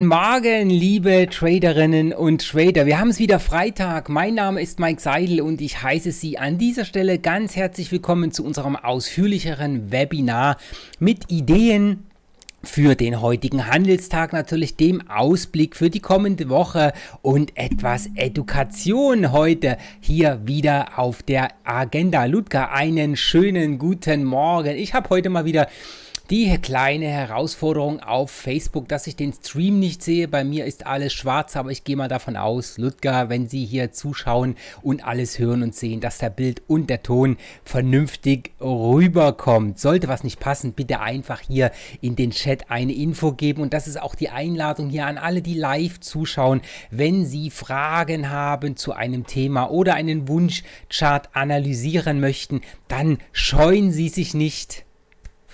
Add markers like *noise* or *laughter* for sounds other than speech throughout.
Morgen, liebe Traderinnen und Trader. Wir haben es wieder Freitag. Mein Name ist Mike Seidel und ich heiße Sie an dieser Stelle ganz herzlich willkommen zu unserem ausführlicheren Webinar mit Ideen, für den heutigen Handelstag natürlich dem Ausblick für die kommende Woche und etwas Education heute hier wieder auf der Agenda. Ludger, einen schönen guten Morgen. Ich habe heute mal wieder die kleine Herausforderung auf Facebook, dass ich den Stream nicht sehe. Bei mir ist alles schwarz, aber ich gehe mal davon aus, Ludger, wenn Sie hier zuschauen und alles hören und sehen, dass der Bild und der Ton vernünftig rüberkommt. Sollte was nicht passen, bitte einfach hier in den Chat eine Info geben. Und das ist auch die Einladung hier an alle, die live zuschauen. Wenn Sie Fragen haben zu einem Thema oder einen Wunschchart analysieren möchten, dann scheuen Sie sich nicht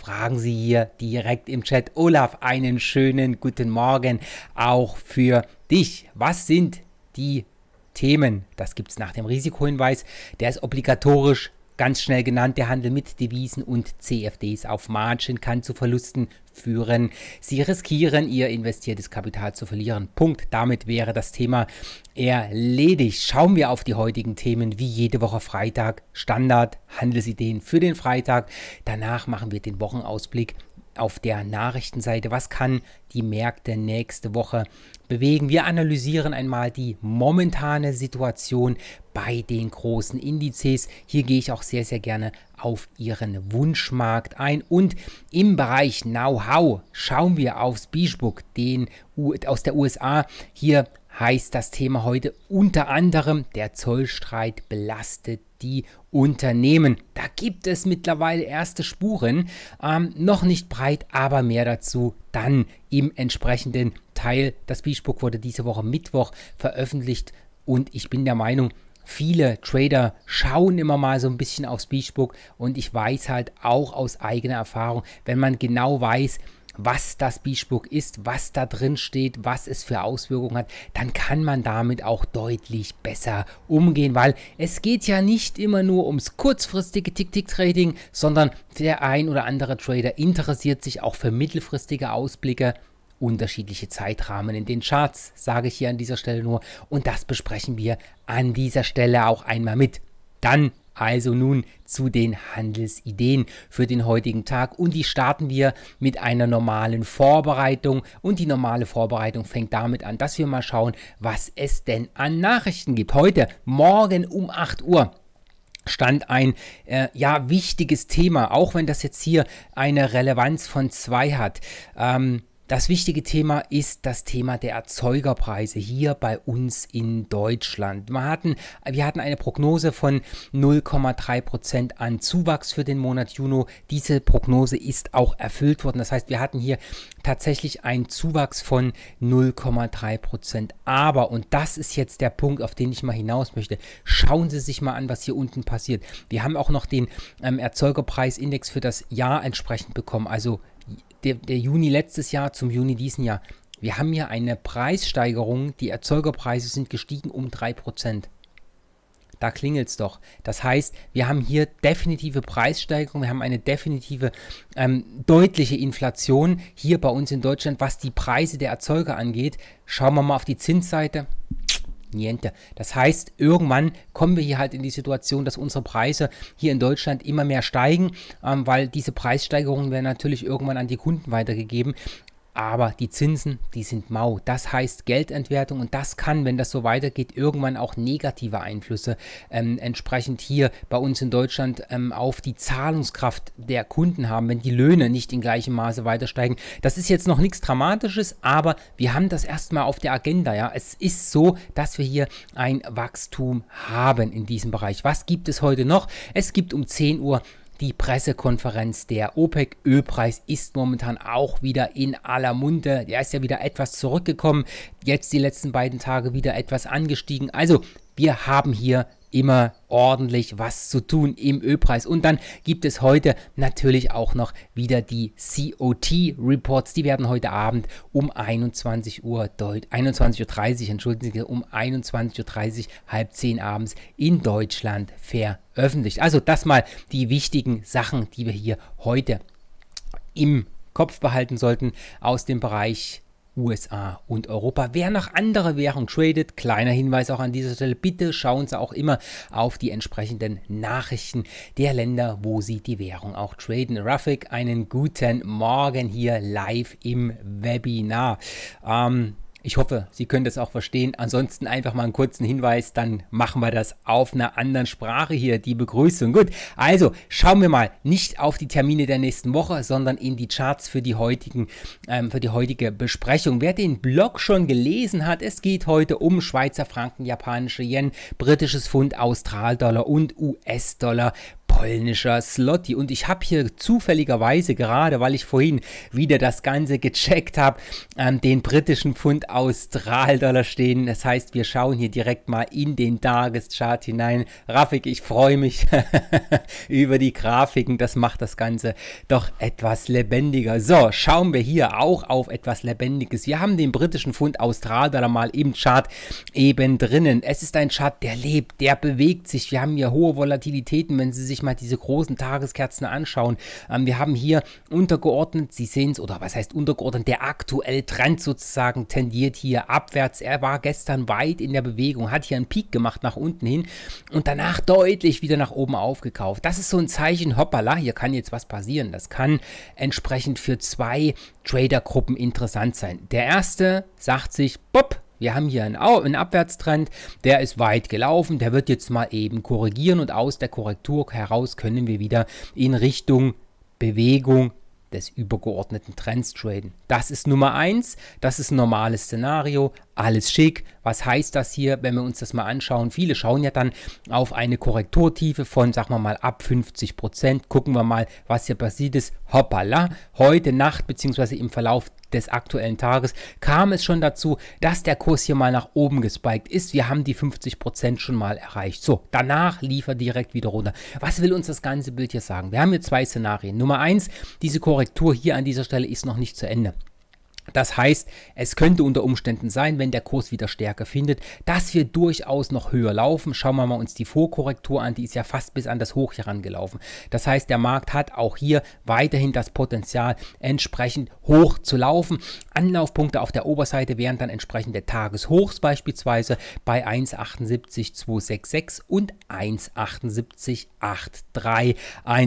fragen Sie hier direkt im Chat. Olaf, einen schönen guten Morgen auch für dich. Was sind die Themen? Das gibt es nach dem Risikohinweis. Der ist obligatorisch Ganz schnell genannt, der Handel mit Devisen und CFDs auf Margin kann zu Verlusten führen. Sie riskieren, ihr investiertes Kapital zu verlieren. Punkt. Damit wäre das Thema erledigt. Schauen wir auf die heutigen Themen, wie jede Woche Freitag. Standard, Handelsideen für den Freitag. Danach machen wir den Wochenausblick auf der Nachrichtenseite, was kann die Märkte nächste Woche bewegen. Wir analysieren einmal die momentane Situation bei den großen Indizes. Hier gehe ich auch sehr, sehr gerne auf Ihren Wunschmarkt ein. Und im Bereich Know-how schauen wir aufs Speechbook, den U aus der USA. Hier heißt das Thema heute unter anderem, der Zollstreit belastet die Unternehmen. Da gibt es mittlerweile erste Spuren, ähm, noch nicht breit, aber mehr dazu dann im entsprechenden Teil. Das Beachbook wurde diese Woche Mittwoch veröffentlicht und ich bin der Meinung, Viele Trader schauen immer mal so ein bisschen aufs Beachbook und ich weiß halt auch aus eigener Erfahrung, wenn man genau weiß, was das Beachbook ist, was da drin steht, was es für Auswirkungen hat, dann kann man damit auch deutlich besser umgehen, weil es geht ja nicht immer nur ums kurzfristige Tick-Tick-Trading, sondern der ein oder andere Trader interessiert sich auch für mittelfristige Ausblicke unterschiedliche Zeitrahmen in den Charts, sage ich hier an dieser Stelle nur. Und das besprechen wir an dieser Stelle auch einmal mit. Dann also nun zu den Handelsideen für den heutigen Tag und die starten wir mit einer normalen Vorbereitung und die normale Vorbereitung fängt damit an, dass wir mal schauen, was es denn an Nachrichten gibt. Heute, morgen um 8 Uhr stand ein äh, ja wichtiges Thema, auch wenn das jetzt hier eine Relevanz von zwei hat. Ähm, das wichtige Thema ist das Thema der Erzeugerpreise hier bei uns in Deutschland. Wir hatten, wir hatten eine Prognose von 0,3% an Zuwachs für den Monat Juni. Diese Prognose ist auch erfüllt worden. Das heißt, wir hatten hier tatsächlich einen Zuwachs von 0,3%. Aber, und das ist jetzt der Punkt, auf den ich mal hinaus möchte, schauen Sie sich mal an, was hier unten passiert. Wir haben auch noch den ähm, Erzeugerpreisindex für das Jahr entsprechend bekommen, also der, der Juni letztes Jahr zum Juni diesen Jahr. Wir haben hier eine Preissteigerung. Die Erzeugerpreise sind gestiegen um 3%. Da klingelt es doch. Das heißt, wir haben hier definitive Preissteigerung, wir haben eine definitive, ähm, deutliche Inflation hier bei uns in Deutschland, was die Preise der Erzeuger angeht. Schauen wir mal auf die Zinsseite. Niente. Das heißt, irgendwann kommen wir hier halt in die Situation, dass unsere Preise hier in Deutschland immer mehr steigen, ähm, weil diese Preissteigerungen werden natürlich irgendwann an die Kunden weitergegeben aber die Zinsen, die sind mau. Das heißt Geldentwertung und das kann, wenn das so weitergeht, irgendwann auch negative Einflüsse ähm, entsprechend hier bei uns in Deutschland ähm, auf die Zahlungskraft der Kunden haben, wenn die Löhne nicht in gleichem Maße weiter steigen. Das ist jetzt noch nichts Dramatisches, aber wir haben das erstmal auf der Agenda. Ja, es ist so, dass wir hier ein Wachstum haben in diesem Bereich. Was gibt es heute noch? Es gibt um 10 Uhr die Pressekonferenz der OPEC. Ölpreis ist momentan auch wieder in aller Munde. Der ist ja wieder etwas zurückgekommen. Jetzt die letzten beiden Tage wieder etwas angestiegen. Also wir haben hier immer ordentlich was zu tun im Ölpreis. Und dann gibt es heute natürlich auch noch wieder die COT-Reports. Die werden heute Abend um 21 Uhr, 21.30 Uhr, entschuldigen Sie, um 21.30 Uhr, halb zehn abends in Deutschland veröffentlicht. Also das mal die wichtigen Sachen, die wir hier heute im Kopf behalten sollten aus dem Bereich USA und Europa. Wer nach anderer Währung tradet, kleiner Hinweis auch an dieser Stelle, bitte schauen Sie auch immer auf die entsprechenden Nachrichten der Länder, wo Sie die Währung auch traden. Rafik, einen guten Morgen hier live im Webinar. Ähm, ich hoffe, Sie können das auch verstehen. Ansonsten einfach mal einen kurzen Hinweis, dann machen wir das auf einer anderen Sprache hier, die Begrüßung. Gut, also schauen wir mal nicht auf die Termine der nächsten Woche, sondern in die Charts für die, heutigen, ähm, für die heutige Besprechung. Wer den Blog schon gelesen hat, es geht heute um Schweizer Franken, japanische Yen, britisches Pfund, Australdollar und US-Dollar polnischer Slotty. Und ich habe hier zufälligerweise gerade, weil ich vorhin wieder das Ganze gecheckt habe, ähm, den britischen Pfund Austral-Dollar stehen. Das heißt, wir schauen hier direkt mal in den Tageschart hinein. Rafik, ich freue mich *laughs* über die Grafiken. Das macht das Ganze doch etwas lebendiger. So, schauen wir hier auch auf etwas Lebendiges. Wir haben den britischen Pfund Austral-Dollar mal im Chart eben drinnen. Es ist ein Chart, der lebt, der bewegt sich. Wir haben hier hohe Volatilitäten, wenn Sie sich mal diese großen Tageskerzen anschauen. Ähm, wir haben hier untergeordnet, Sie sehen es, oder was heißt untergeordnet, der aktuelle Trend sozusagen tendiert hier abwärts. Er war gestern weit in der Bewegung, hat hier einen Peak gemacht nach unten hin und danach deutlich wieder nach oben aufgekauft. Das ist so ein Zeichen, hoppala, hier kann jetzt was passieren. Das kann entsprechend für zwei Tradergruppen interessant sein. Der erste sagt sich, bopp, wir haben hier einen, Abwärtstrend, der ist weit gelaufen, der wird jetzt mal eben korrigieren und aus der Korrektur heraus können wir wieder in Richtung Bewegung des übergeordneten Trends traden. Das ist Nummer eins. das ist ein normales Szenario, alles schick. Was heißt das hier, wenn wir uns das mal anschauen? Viele schauen ja dann auf eine Korrekturtiefe von, sagen wir mal, ab 50 Prozent. Gucken wir mal, was hier passiert ist. Hoppala, heute Nacht beziehungsweise im Verlauf des aktuellen Tages kam es schon dazu, dass der Kurs hier mal nach oben gespiked ist. Wir haben die 50% Prozent schon mal erreicht. So, danach lief er direkt wieder runter. Was will uns das ganze Bild hier sagen? Wir haben hier zwei Szenarien. Nummer eins, diese Korrektur hier an dieser Stelle ist noch nicht zu Ende. Das heißt, es könnte unter Umständen sein, wenn der Kurs wieder Stärke findet, dass wir durchaus noch höher laufen. Schauen wir mal uns die Vorkorrektur an, die ist ja fast bis an das Hoch herangelaufen. Das heißt, der Markt hat auch hier weiterhin das Potenzial, entsprechend hoch zu laufen. Anlaufpunkte auf der Oberseite wären dann entsprechende Tageshochs beispielsweise bei 1,78266 und 1,78831.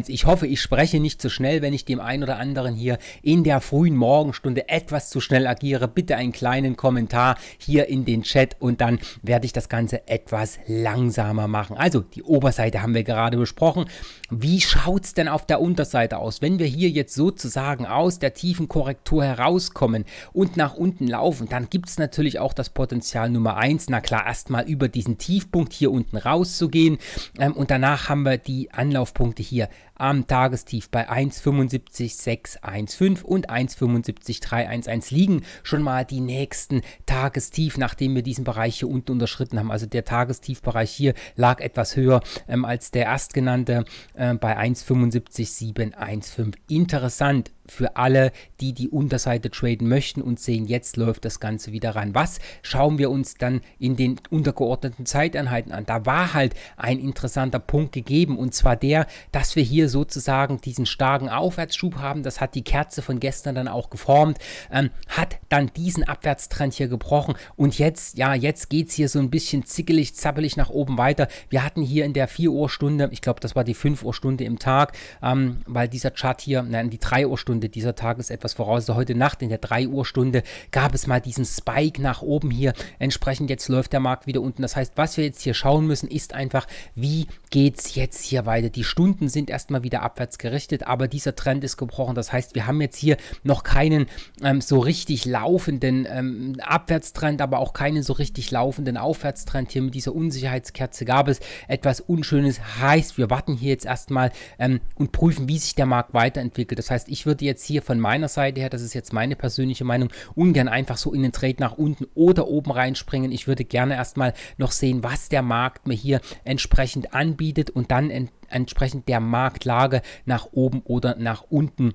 Ich hoffe, ich spreche nicht zu so schnell, wenn ich dem einen oder anderen hier in der frühen Morgenstunde etwas selbst zu schnell agiere, bitte einen kleinen Kommentar hier in den Chat und dann werde ich das Ganze etwas langsamer machen. Also die Oberseite haben wir gerade besprochen. Wie schaut's denn auf der Unterseite aus? Wenn wir hier jetzt sozusagen aus der tiefen Korrektur herauskommen und nach unten laufen, dann gibt's natürlich auch das Potenzial Nummer eins. na klar, erstmal über diesen Tiefpunkt hier unten rauszugehen ähm, und danach haben wir die Anlaufpunkte hier am Tagestief bei 1,75615 und 1,75311 liegen schon mal die nächsten Tagestief, nachdem wir diesen Bereich hier unten unterschritten haben. Also der Tagestiefbereich hier lag etwas höher ähm, als der erstgenannte äh, bei 1,75,715. Interessant für alle, die die Unterseite traden möchten und sehen, jetzt läuft das Ganze wieder ran. Was schauen wir uns dann in den untergeordneten Zeiteinheiten an? Da war halt ein interessanter Punkt gegeben und zwar der, dass wir hier sozusagen diesen starken Aufwärtsschub haben. Das hat die Kerze von gestern dann auch geformt, ähm, hat dann diesen Abwärtstrend hier gebrochen und jetzt, ja, jetzt geht es hier so ein bisschen zickelig, zappelig nach oben weiter. Wir hatten hier in der 4 Uhr Stunde, ich glaube, das war die 5 Uhr Stunde im Tag, ähm, weil dieser Chart hier, nein, die 3 Uhr Stunde Stunde. Dieser Tag ist etwas voraus. Also heute Nacht in der 3 Uhr Stunde gab es mal diesen Spike nach oben hier. Entsprechend jetzt läuft der Markt wieder unten. Das heißt, was wir jetzt hier schauen müssen, ist einfach, wie geht es jetzt hier weiter? Die Stunden sind erstmal wieder abwärts gerichtet, aber dieser Trend ist gebrochen. Das heißt, wir haben jetzt hier noch keinen ähm, so richtig laufenden ähm, Abwärtstrend, aber auch keinen so richtig laufenden Aufwärtstrend. Hier mit dieser Unsicherheitskerze gab es etwas Unschönes. Heißt, wir warten hier jetzt erstmal ähm, und prüfen, wie sich der Markt weiterentwickelt. Das heißt, ich würde jetzt jetzt hier von meiner Seite her, das ist jetzt meine persönliche Meinung, ungern einfach so in den Trade nach unten oder oben reinspringen. Ich würde gerne erstmal noch sehen, was der Markt mir hier entsprechend anbietet und dann ent entsprechend der Marktlage nach oben oder nach unten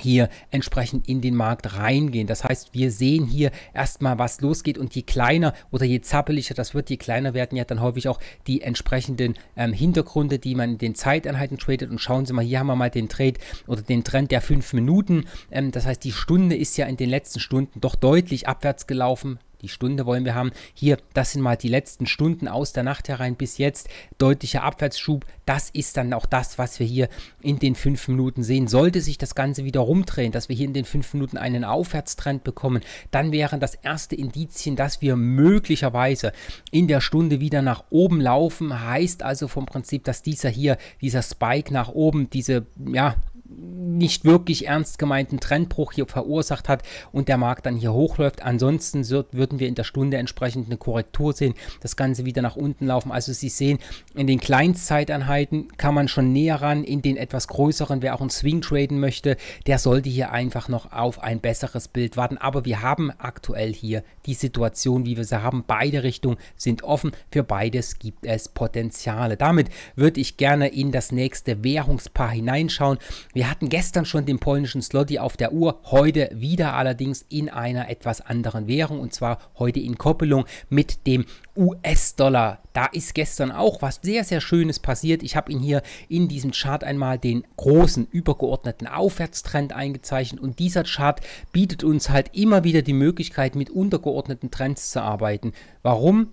hier entsprechend in den Markt reingehen. Das heißt, wir sehen hier erstmal, was losgeht und je kleiner oder je zappeliger das wird, je kleiner werden ja dann häufig auch die entsprechenden ähm, Hintergründe, die man in den Zeiteinheiten tradet. Und schauen Sie mal, hier haben wir mal den Trade oder den Trend der fünf Minuten. Ähm, das heißt, die Stunde ist ja in den letzten Stunden doch deutlich abwärts gelaufen, die Stunde wollen wir haben. Hier, das sind mal die letzten Stunden aus der Nacht herein bis jetzt. Deutlicher Abwärtsschub. Das ist dann auch das, was wir hier in den fünf Minuten sehen. Sollte sich das Ganze wieder rumdrehen, dass wir hier in den fünf Minuten einen Aufwärtstrend bekommen, dann wären das erste Indizien, dass wir möglicherweise in der Stunde wieder nach oben laufen. Heißt also vom Prinzip, dass dieser hier, dieser Spike nach oben, diese, ja, nicht wirklich ernst gemeinten Trendbruch hier verursacht hat und der Markt dann hier hochläuft. Ansonsten würden wir in der Stunde entsprechend eine Korrektur sehen, das Ganze wieder nach unten laufen. Also Sie sehen, in den Kleinstzeiteinheiten kann man schon näher ran, in den etwas größeren, wer auch einen Swing traden möchte, der sollte hier einfach noch auf ein besseres Bild warten. Aber wir haben aktuell hier die Situation, wie wir sie haben. Beide Richtungen sind offen, für beides gibt es Potenziale. Damit würde ich gerne in das nächste Währungspaar hineinschauen. Wir wir hatten gestern schon den polnischen Slotty auf der Uhr, heute wieder allerdings in einer etwas anderen Währung und zwar heute in Koppelung mit dem US-Dollar. Da ist gestern auch was sehr, sehr Schönes passiert. Ich habe Ihnen hier in diesem Chart einmal den großen übergeordneten Aufwärtstrend eingezeichnet und dieser Chart bietet uns halt immer wieder die Möglichkeit, mit untergeordneten Trends zu arbeiten. Warum?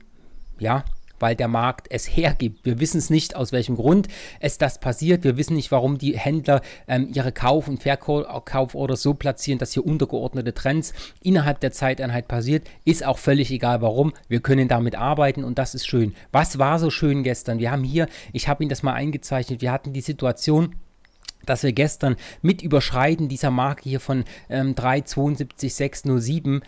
Ja, weil der Markt es hergibt. Wir wissen es nicht, aus welchem Grund es das passiert. Wir wissen nicht, warum die Händler ähm, ihre Kauf- und Verkauforders so platzieren, dass hier untergeordnete Trends innerhalb der Zeiteinheit passiert. Ist auch völlig egal, warum. Wir können damit arbeiten und das ist schön. Was war so schön gestern? Wir haben hier, ich habe Ihnen das mal eingezeichnet, wir hatten die Situation, dass wir gestern mit Überschreiten dieser Marke hier von ähm, 3,72607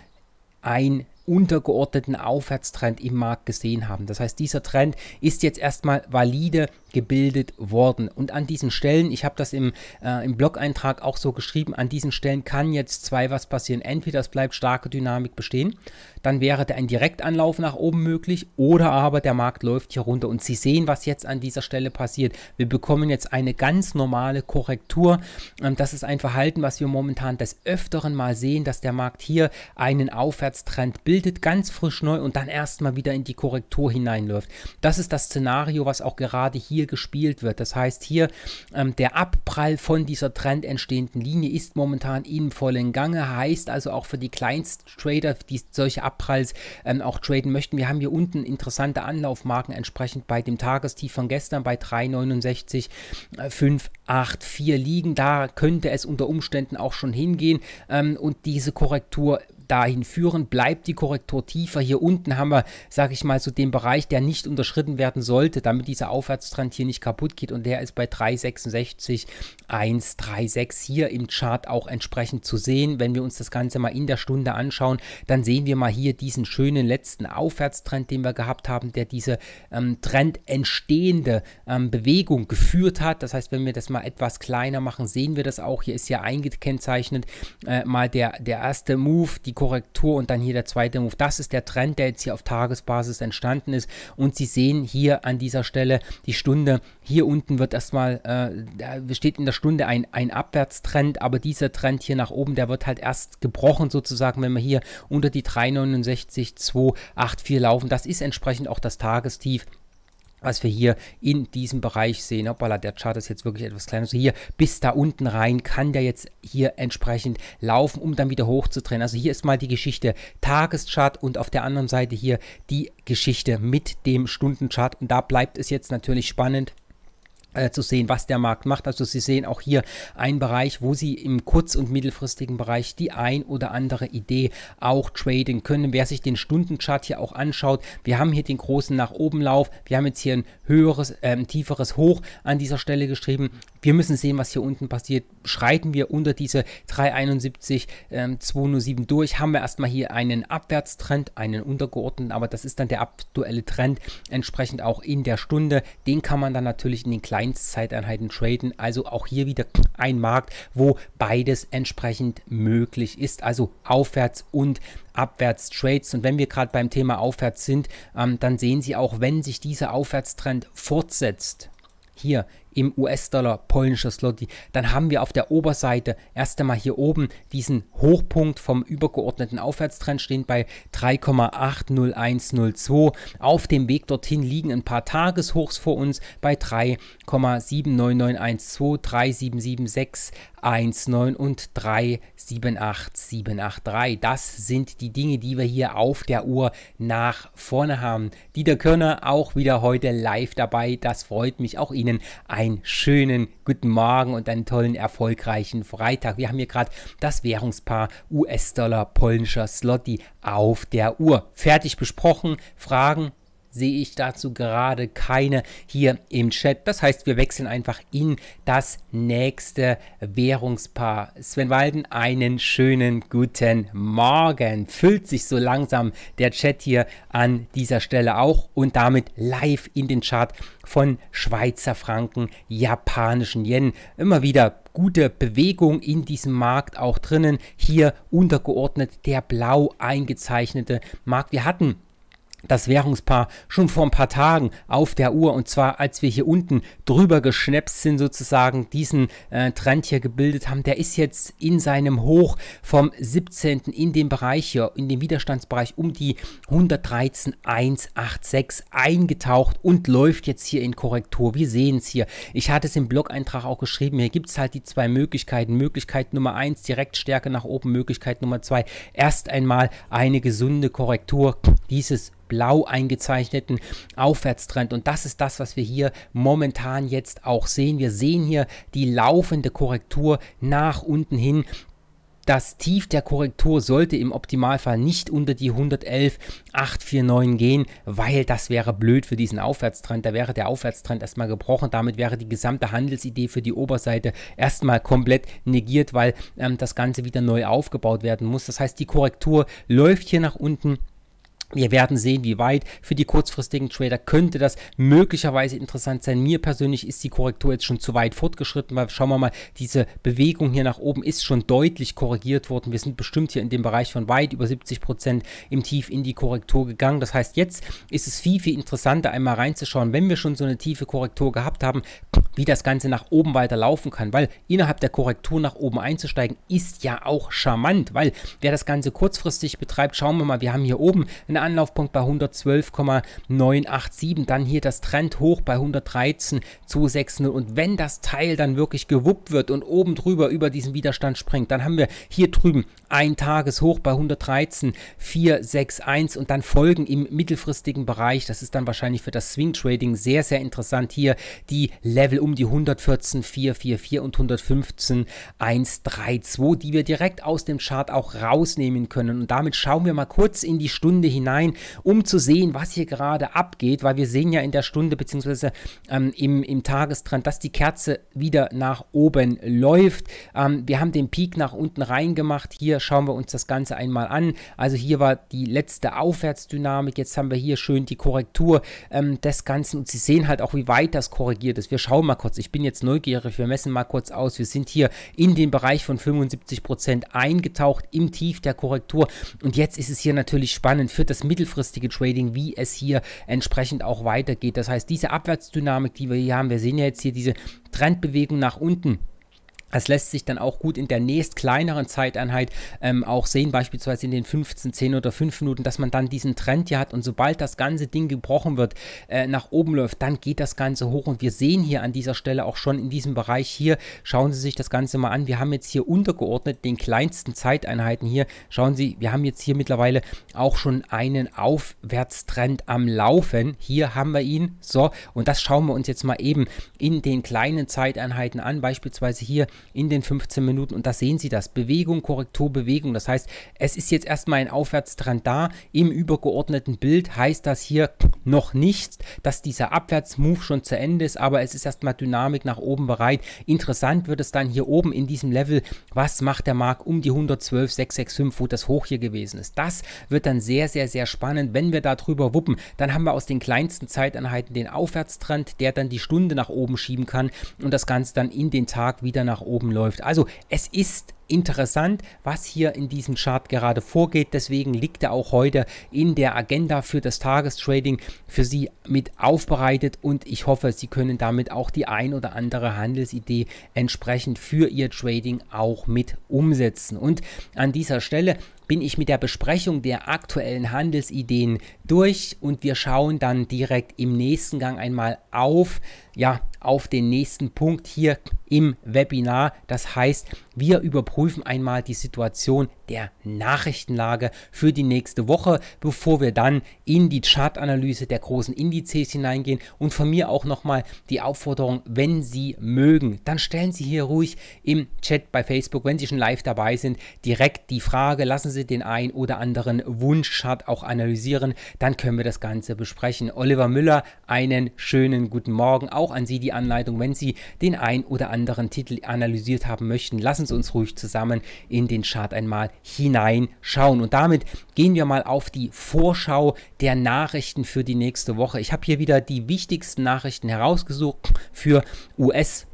ein untergeordneten Aufwärtstrend im Markt gesehen haben. Das heißt, dieser Trend ist jetzt erstmal valide gebildet worden. Und an diesen Stellen, ich habe das im, äh, im Blog-Eintrag auch so geschrieben, an diesen Stellen kann jetzt zwei was passieren. Entweder es bleibt starke Dynamik bestehen, dann wäre der ein Direktanlauf nach oben möglich, oder aber der Markt läuft hier runter. Und Sie sehen, was jetzt an dieser Stelle passiert. Wir bekommen jetzt eine ganz normale Korrektur. Ähm, das ist ein Verhalten, was wir momentan des Öfteren mal sehen, dass der Markt hier einen Aufwärtstrend bildet, ganz frisch neu und dann erstmal wieder in die Korrektur hineinläuft. Das ist das Szenario, was auch gerade hier hier gespielt wird. Das heißt, hier ähm, der Abprall von dieser Trend entstehenden Linie ist momentan im vollen Gange, heißt also auch für die Kleinsttrader, die solche Abpralls ähm, auch traden möchten. Wir haben hier unten interessante Anlaufmarken entsprechend bei dem Tagestief von gestern bei 3,69,584 äh, liegen. Da könnte es unter Umständen auch schon hingehen ähm, und diese Korrektur dahin führen, bleibt die Korrektur tiefer. Hier unten haben wir, sage ich mal, so den Bereich, der nicht unterschritten werden sollte, damit dieser Aufwärtstrend hier nicht kaputt geht und der ist bei 366, 136 hier im Chart auch entsprechend zu sehen. Wenn wir uns das Ganze mal in der Stunde anschauen, dann sehen wir mal hier diesen schönen letzten Aufwärtstrend, den wir gehabt haben, der diese ähm, Trend entstehende ähm, Bewegung geführt hat. Das heißt, wenn wir das mal etwas kleiner machen, sehen wir das auch. Hier ist ja eingekennzeichnet äh, mal der, der erste Move, die Korrektur und dann hier der zweite Move. Das ist der Trend, der jetzt hier auf Tagesbasis entstanden ist. Und Sie sehen hier an dieser Stelle die Stunde. Hier unten wird erstmal, äh, steht in der Stunde ein, ein Abwärtstrend, aber dieser Trend hier nach oben, der wird halt erst gebrochen sozusagen, wenn wir hier unter die 369,284 laufen. Das ist entsprechend auch das Tagestief was wir hier in diesem Bereich sehen. Hoppala, der Chart ist jetzt wirklich etwas kleiner. Also hier bis da unten rein kann der jetzt hier entsprechend laufen, um dann wieder hochzudrehen. Also hier ist mal die Geschichte Tageschart und auf der anderen Seite hier die Geschichte mit dem Stundenchart. Und da bleibt es jetzt natürlich spannend. Äh, zu sehen, was der Markt macht. Also Sie sehen auch hier einen Bereich, wo Sie im kurz- und mittelfristigen Bereich die ein oder andere Idee auch traden können. Wer sich den Stundenchart hier auch anschaut, wir haben hier den großen nach oben Lauf, wir haben jetzt hier ein höheres, äh, tieferes Hoch an dieser Stelle geschrieben. Wir müssen sehen, was hier unten passiert. Schreiten wir unter diese 371, ähm, 207 durch, haben wir erstmal hier einen Abwärtstrend, einen untergeordneten, aber das ist dann der aktuelle Trend entsprechend auch in der Stunde. Den kann man dann natürlich in den kleinen Kleinstzeiteinheiten traden. Also auch hier wieder ein Markt, wo beides entsprechend möglich ist. Also aufwärts und abwärts Trades. Und wenn wir gerade beim Thema aufwärts sind, ähm, dann sehen Sie auch, wenn sich dieser Aufwärtstrend fortsetzt, hier im US-Dollar, polnischer Slotty. Dann haben wir auf der Oberseite erst einmal hier oben diesen Hochpunkt vom übergeordneten Aufwärtstrend stehen bei 3,80102. Auf dem Weg dorthin liegen ein paar Tageshochs vor uns bei 3,79912, 3776, und 378783. Das sind die Dinge, die wir hier auf der Uhr nach vorne haben. Dieter Körner auch wieder heute live dabei. Das freut mich auch Ihnen ein einen schönen guten Morgen und einen tollen, erfolgreichen Freitag. Wir haben hier gerade das Währungspaar US-Dollar polnischer Slotty auf der Uhr. Fertig besprochen. Fragen, sehe ich dazu gerade keine hier im Chat. Das heißt, wir wechseln einfach in das nächste Währungspaar. Sven Walden, einen schönen guten Morgen. Füllt sich so langsam der Chat hier an dieser Stelle auch und damit live in den Chart von Schweizer Franken, japanischen Yen. Immer wieder gute Bewegung in diesem Markt auch drinnen. Hier untergeordnet der blau eingezeichnete Markt. Wir hatten das Währungspaar schon vor ein paar Tagen auf der Uhr und zwar als wir hier unten drüber geschnäpst sind sozusagen diesen äh, Trend hier gebildet haben, der ist jetzt in seinem Hoch vom 17. in dem Bereich hier, in dem Widerstandsbereich um die 113,186 eingetaucht und läuft jetzt hier in Korrektur. Wir sehen es hier. Ich hatte es im Blog-Eintrag auch geschrieben, hier gibt es halt die zwei Möglichkeiten. Möglichkeit Nummer 1, Direktstärke nach oben, Möglichkeit Nummer 2, erst einmal eine gesunde Korrektur dieses blau eingezeichneten Aufwärtstrend. Und das ist das, was wir hier momentan jetzt auch sehen. Wir sehen hier die laufende Korrektur nach unten hin. Das Tief der Korrektur sollte im Optimalfall nicht unter die 111,849 gehen, weil das wäre blöd für diesen Aufwärtstrend. Da wäre der Aufwärtstrend erstmal gebrochen. Damit wäre die gesamte Handelsidee für die Oberseite erstmal komplett negiert, weil ähm, das Ganze wieder neu aufgebaut werden muss. Das heißt, die Korrektur läuft hier nach unten wir werden sehen, wie weit. Für die kurzfristigen Trader könnte das möglicherweise interessant sein. Mir persönlich ist die Korrektur jetzt schon zu weit fortgeschritten, weil schauen wir mal, diese Bewegung hier nach oben ist schon deutlich korrigiert worden. Wir sind bestimmt hier in dem Bereich von weit über 70% Prozent im Tief in die Korrektur gegangen. Das heißt, jetzt ist es viel, viel interessanter, einmal reinzuschauen, wenn wir schon so eine tiefe Korrektur gehabt haben, wie das Ganze nach oben weiter laufen kann. Weil innerhalb der Korrektur nach oben einzusteigen, ist ja auch charmant. Weil wer das Ganze kurzfristig betreibt, schauen wir mal, wir haben hier oben eine Anlaufpunkt bei 112,987, dann hier das Trend hoch bei 113,260 und wenn das Teil dann wirklich gewuppt wird und oben drüber über diesen Widerstand springt, dann haben wir hier drüben ein Tageshoch bei 113,461 und dann folgen im mittelfristigen Bereich, das ist dann wahrscheinlich für das Swing Trading sehr, sehr interessant hier, die Level um die 114,444 und 115,132, die wir direkt aus dem Chart auch rausnehmen können und damit schauen wir mal kurz in die Stunde hinein hinein, um zu sehen, was hier gerade abgeht, weil wir sehen ja in der Stunde beziehungsweise ähm, im, im Tagestrend, dass die Kerze wieder nach oben läuft. Ähm, wir haben den Peak nach unten reingemacht. Hier schauen wir uns das Ganze einmal an. Also hier war die letzte Aufwärtsdynamik. Jetzt haben wir hier schön die Korrektur ähm, des Ganzen und Sie sehen halt auch, wie weit das korrigiert ist. Wir schauen mal kurz. Ich bin jetzt neugierig. Wir messen mal kurz aus. Wir sind hier in den Bereich von 75% Prozent eingetaucht im Tief der Korrektur und jetzt ist es hier natürlich spannend. Führt das das mittelfristige Trading, wie es hier entsprechend auch weitergeht. Das heißt, diese Abwärtsdynamik, die wir hier haben, wir sehen ja jetzt hier diese Trendbewegung nach unten. Das lässt sich dann auch gut in der nächst kleineren Zeiteinheit ähm, auch sehen, beispielsweise in den 15, 10 oder 5 Minuten, dass man dann diesen Trend hier hat und sobald das ganze Ding gebrochen wird, äh, nach oben läuft, dann geht das Ganze hoch und wir sehen hier an dieser Stelle auch schon in diesem Bereich hier, schauen Sie sich das Ganze mal an, wir haben jetzt hier untergeordnet den kleinsten Zeiteinheiten hier, schauen Sie, wir haben jetzt hier mittlerweile auch schon einen Aufwärtstrend am Laufen, hier haben wir ihn, so und das schauen wir uns jetzt mal eben in den kleinen Zeiteinheiten an, beispielsweise hier in den 15 Minuten. Und da sehen Sie das. Bewegung, Korrektur, Bewegung. Das heißt, es ist jetzt erstmal ein Aufwärtstrend da. Im übergeordneten Bild heißt das hier noch nicht, dass dieser Abwärtsmove schon zu Ende ist, aber es ist erstmal Dynamik nach oben bereit. Interessant wird es dann hier oben in diesem Level, was macht der Markt um die 112,665, wo das hoch hier gewesen ist. Das wird dann sehr, sehr, sehr spannend. Wenn wir da drüber wuppen, dann haben wir aus den kleinsten Zeiteinheiten den Aufwärtstrend, der dann die Stunde nach oben schieben kann und das Ganze dann in den Tag wieder nach oben oben läuft. Also es ist interessant, was hier in diesem Chart gerade vorgeht. Deswegen liegt er auch heute in der Agenda für das Tagestrading für Sie mit aufbereitet und ich hoffe, Sie können damit auch die ein oder andere Handelsidee entsprechend für Ihr Trading auch mit umsetzen. Und an dieser Stelle bin ich mit der Besprechung der aktuellen Handelsideen durch und wir schauen dann direkt im nächsten Gang einmal auf, ja, auf den nächsten Punkt hier im Webinar. Das heißt, wir überprüfen einmal die Situation der Nachrichtenlage für die nächste Woche, bevor wir dann in die Chartanalyse der großen Indizes hineingehen. Und von mir auch nochmal die Aufforderung, wenn Sie mögen, dann stellen Sie hier ruhig im Chat bei Facebook, wenn Sie schon live dabei sind, direkt die Frage, lassen Sie den ein oder anderen Wunschchart auch analysieren, dann können wir das Ganze besprechen. Oliver Müller, einen schönen guten Morgen. Auch an Sie die Anleitung, wenn Sie den ein oder anderen Titel analysiert haben möchten. Lassen Sie Sie uns ruhig zusammen in den Chart einmal hineinschauen. Und damit gehen wir mal auf die Vorschau der Nachrichten für die nächste Woche. Ich habe hier wieder die wichtigsten Nachrichten herausgesucht für US-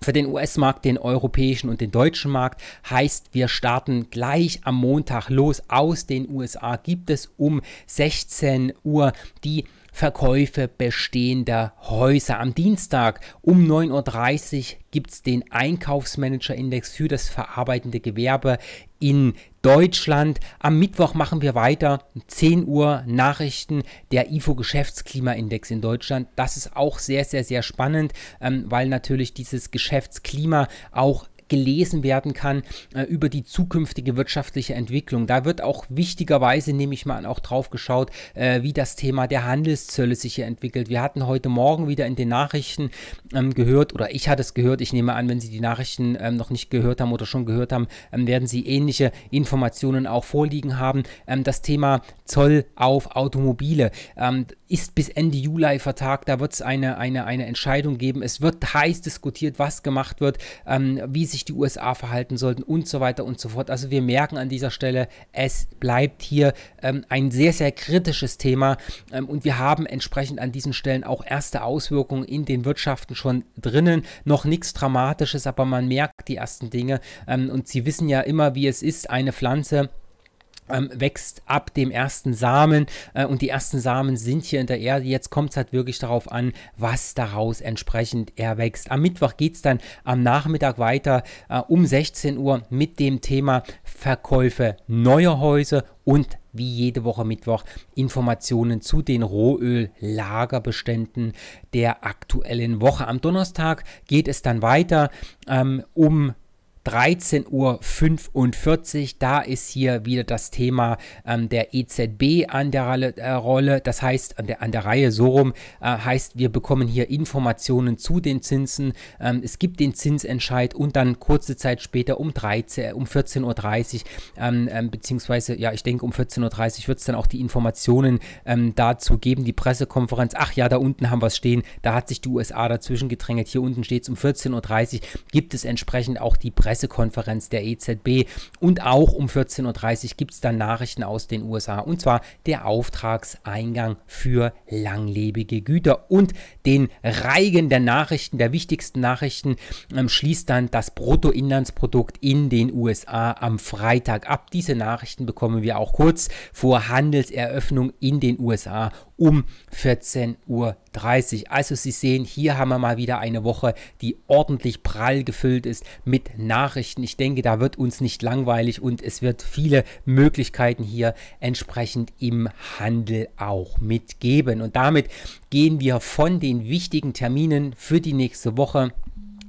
für den US-Markt, den europäischen und den deutschen Markt heißt, wir starten gleich am Montag los. Aus den USA gibt es um 16 Uhr die Verkäufe bestehender Häuser. Am Dienstag um 9.30 Uhr gibt es den Einkaufsmanager-Index für das verarbeitende Gewerbe in Deutschland. Am Mittwoch machen wir weiter. 10 Uhr Nachrichten der IFO Geschäftsklima-Index in Deutschland. Das ist auch sehr, sehr, sehr spannend, ähm, weil natürlich dieses Geschäftsklima auch gelesen werden kann äh, über die zukünftige wirtschaftliche Entwicklung. Da wird auch wichtigerweise, nehme ich mal an, auch drauf geschaut, äh, wie das Thema der Handelszölle sich hier entwickelt. Wir hatten heute Morgen wieder in den Nachrichten ähm, gehört, oder ich hatte es gehört, ich nehme an, wenn Sie die Nachrichten ähm, noch nicht gehört haben oder schon gehört haben, ähm, werden Sie ähnliche Informationen auch vorliegen haben. Ähm, das Thema Zoll auf Automobile ähm, ist bis Ende Juli vertagt. Da wird es eine, eine, eine Entscheidung geben. Es wird heiß diskutiert, was gemacht wird, ähm, wie sich sich die USA verhalten sollten und so weiter und so fort. Also wir merken an dieser Stelle, es bleibt hier ähm, ein sehr, sehr kritisches Thema ähm, und wir haben entsprechend an diesen Stellen auch erste Auswirkungen in den Wirtschaften schon drinnen. Noch nichts Dramatisches, aber man merkt die ersten Dinge ähm, und Sie wissen ja immer, wie es ist, eine Pflanze ähm, wächst ab dem ersten Samen äh, und die ersten Samen sind hier in der Erde. Jetzt kommt es halt wirklich darauf an, was daraus entsprechend erwächst. Am Mittwoch geht es dann am Nachmittag weiter äh, um 16 Uhr mit dem Thema Verkäufe neuer Häuser und wie jede Woche Mittwoch Informationen zu den Rohöl-Lagerbeständen der aktuellen Woche. Am Donnerstag geht es dann weiter ähm, um 13.45 Uhr. Da ist hier wieder das Thema ähm, der EZB an der Re äh, Rolle, das heißt an der, an der Reihe so rum, äh, heißt wir bekommen hier Informationen zu den Zinsen. Ähm, es gibt den Zinsentscheid und dann kurze Zeit später um, um 14.30 Uhr, ähm, ähm, beziehungsweise ja, ich denke um 14.30 Uhr wird es dann auch die Informationen ähm, dazu geben, die Pressekonferenz. Ach ja, da unten haben wir es stehen, da hat sich die USA dazwischen gedrängelt. Hier unten steht es um 14.30 Uhr, gibt es entsprechend auch die Pressekonferenz. Pressekonferenz der EZB. Und auch um 14.30 Uhr gibt es dann Nachrichten aus den USA. Und zwar der Auftragseingang für langlebige Güter. Und den Reigen der Nachrichten, der wichtigsten Nachrichten, ähm, schließt dann das Bruttoinlandsprodukt in den USA am Freitag ab. Diese Nachrichten bekommen wir auch kurz vor Handelseröffnung in den USA um 14.30 Uhr. 30. Also Sie sehen, hier haben wir mal wieder eine Woche, die ordentlich prall gefüllt ist mit Nachrichten. Ich denke, da wird uns nicht langweilig und es wird viele Möglichkeiten hier entsprechend im Handel auch mitgeben. Und damit gehen wir von den wichtigen Terminen für die nächste Woche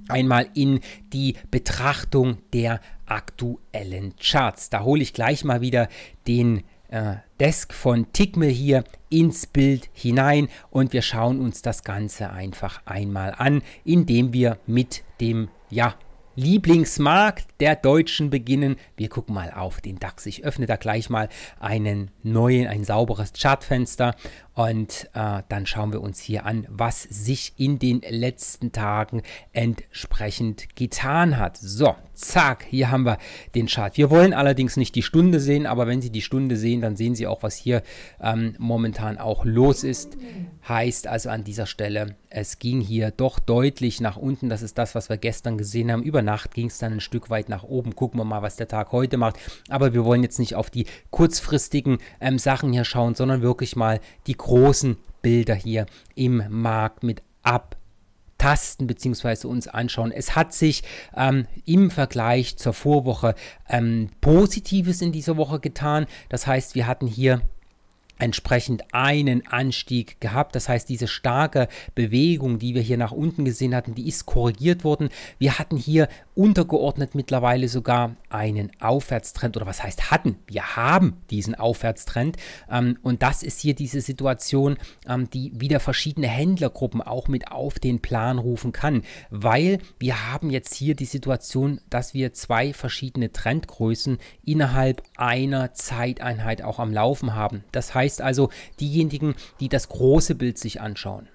einmal in die Betrachtung der aktuellen Charts. Da hole ich gleich mal wieder den äh, Desk von Tickmill hier ins Bild hinein und wir schauen uns das Ganze einfach einmal an, indem wir mit dem ja, Lieblingsmarkt der Deutschen beginnen. Wir gucken mal auf den DAX. Ich öffne da gleich mal einen neuen, ein sauberes Chartfenster und äh, dann schauen wir uns hier an, was sich in den letzten Tagen entsprechend getan hat. So, zack, hier haben wir den Chart. Wir wollen allerdings nicht die Stunde sehen, aber wenn Sie die Stunde sehen, dann sehen Sie auch, was hier ähm, momentan auch los ist. Heißt also an dieser Stelle, es ging hier doch deutlich nach unten. Das ist das, was wir gestern gesehen haben, über Nacht ging es dann ein Stück weit nach oben. Gucken wir mal, was der Tag heute macht. Aber wir wollen jetzt nicht auf die kurzfristigen ähm, Sachen hier schauen, sondern wirklich mal die großen Bilder hier im Markt mit ab tasten beziehungsweise uns anschauen. Es hat sich ähm, im Vergleich zur Vorwoche ähm, Positives in dieser Woche getan. Das heißt, wir hatten hier entsprechend einen Anstieg gehabt. Das heißt, diese starke Bewegung, die wir hier nach unten gesehen hatten, die ist korrigiert worden. Wir hatten hier untergeordnet mittlerweile sogar einen Aufwärtstrend oder was heißt hatten? Wir haben diesen Aufwärtstrend ähm, und das ist hier diese Situation, ähm, die wieder verschiedene Händlergruppen auch mit auf den Plan rufen kann, weil wir haben jetzt hier die Situation, dass wir zwei verschiedene Trendgrößen innerhalb einer Zeiteinheit auch am Laufen haben. Das heißt, heißt also diejenigen, die das große Bild sich anschauen.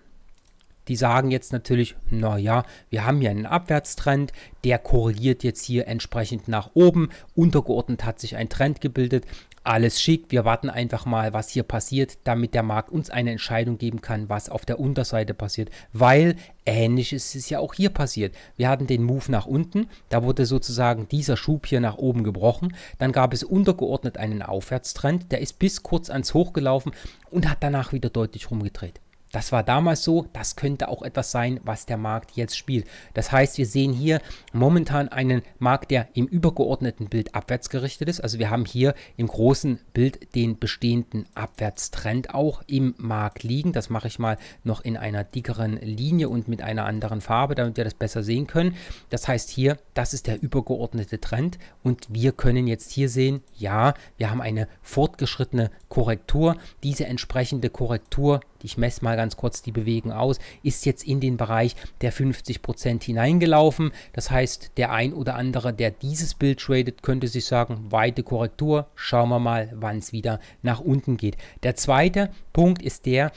Die sagen jetzt natürlich, naja, wir haben hier einen Abwärtstrend, der korreliert jetzt hier entsprechend nach oben, untergeordnet hat sich ein Trend gebildet alles schick, wir warten einfach mal, was hier passiert, damit der Markt uns eine Entscheidung geben kann, was auf der Unterseite passiert, weil ähnlich ist es ja auch hier passiert. Wir hatten den Move nach unten, da wurde sozusagen dieser Schub hier nach oben gebrochen, dann gab es untergeordnet einen Aufwärtstrend, der ist bis kurz ans Hoch gelaufen und hat danach wieder deutlich rumgedreht. Das war damals so, das könnte auch etwas sein, was der Markt jetzt spielt. Das heißt, wir sehen hier momentan einen Markt, der im übergeordneten Bild abwärts gerichtet ist. Also wir haben hier im großen Bild den bestehenden Abwärtstrend auch im Markt liegen. Das mache ich mal noch in einer dickeren Linie und mit einer anderen Farbe, damit wir das besser sehen können. Das heißt hier, das ist der übergeordnete Trend und wir können jetzt hier sehen, ja, wir haben eine fortgeschrittene Korrektur. Diese entsprechende Korrektur ich messe mal ganz kurz die Bewegung aus, ist jetzt in den Bereich der 50% hineingelaufen. Das heißt, der ein oder andere, der dieses Bild tradet, könnte sich sagen, weite Korrektur, schauen wir mal, wann es wieder nach unten geht. Der zweite Punkt ist der,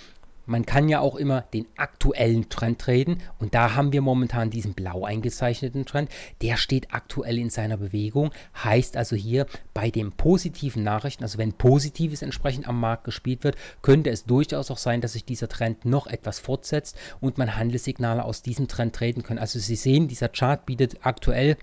man kann ja auch immer den aktuellen Trend treten und da haben wir momentan diesen blau eingezeichneten Trend. Der steht aktuell in seiner Bewegung, heißt also hier bei den positiven Nachrichten, also wenn Positives entsprechend am Markt gespielt wird, könnte es durchaus auch sein, dass sich dieser Trend noch etwas fortsetzt und man Handelssignale aus diesem Trend treten kann. Also Sie sehen, dieser Chart bietet aktuell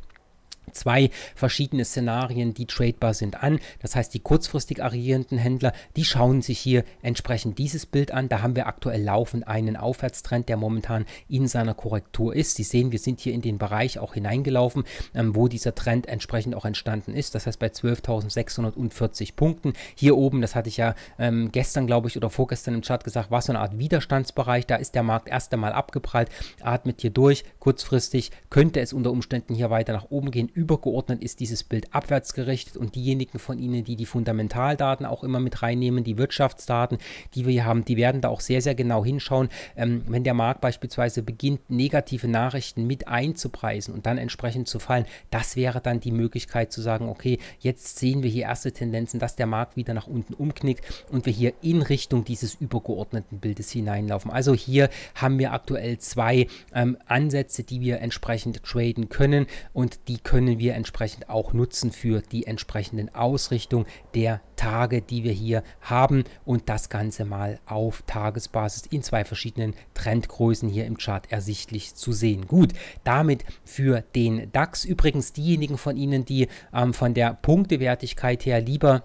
zwei verschiedene Szenarien, die tradebar sind, an. Das heißt, die kurzfristig agierenden Händler, die schauen sich hier entsprechend dieses Bild an. Da haben wir aktuell laufend einen Aufwärtstrend, der momentan in seiner Korrektur ist. Sie sehen, wir sind hier in den Bereich auch hineingelaufen, ähm, wo dieser Trend entsprechend auch entstanden ist. Das heißt, bei 12.640 Punkten hier oben, das hatte ich ja ähm, gestern, glaube ich, oder vorgestern im Chart gesagt, war so eine Art Widerstandsbereich. Da ist der Markt erst einmal abgeprallt, atmet hier durch. Kurzfristig könnte es unter Umständen hier weiter nach oben gehen, übergeordnet ist dieses Bild abwärts gerichtet und diejenigen von Ihnen, die die Fundamentaldaten auch immer mit reinnehmen, die Wirtschaftsdaten, die wir hier haben, die werden da auch sehr, sehr genau hinschauen, ähm, wenn der Markt beispielsweise beginnt, negative Nachrichten mit einzupreisen und dann entsprechend zu fallen. Das wäre dann die Möglichkeit zu sagen, okay, jetzt sehen wir hier erste Tendenzen, dass der Markt wieder nach unten umknickt und wir hier in Richtung dieses übergeordneten Bildes hineinlaufen. Also hier haben wir aktuell zwei ähm, Ansätze, die wir entsprechend traden können und die können können wir entsprechend auch nutzen für die entsprechenden Ausrichtungen der Tage, die wir hier haben und das Ganze mal auf Tagesbasis in zwei verschiedenen Trendgrößen hier im Chart ersichtlich zu sehen. Gut, damit für den DAX übrigens diejenigen von Ihnen, die ähm, von der Punktewertigkeit her lieber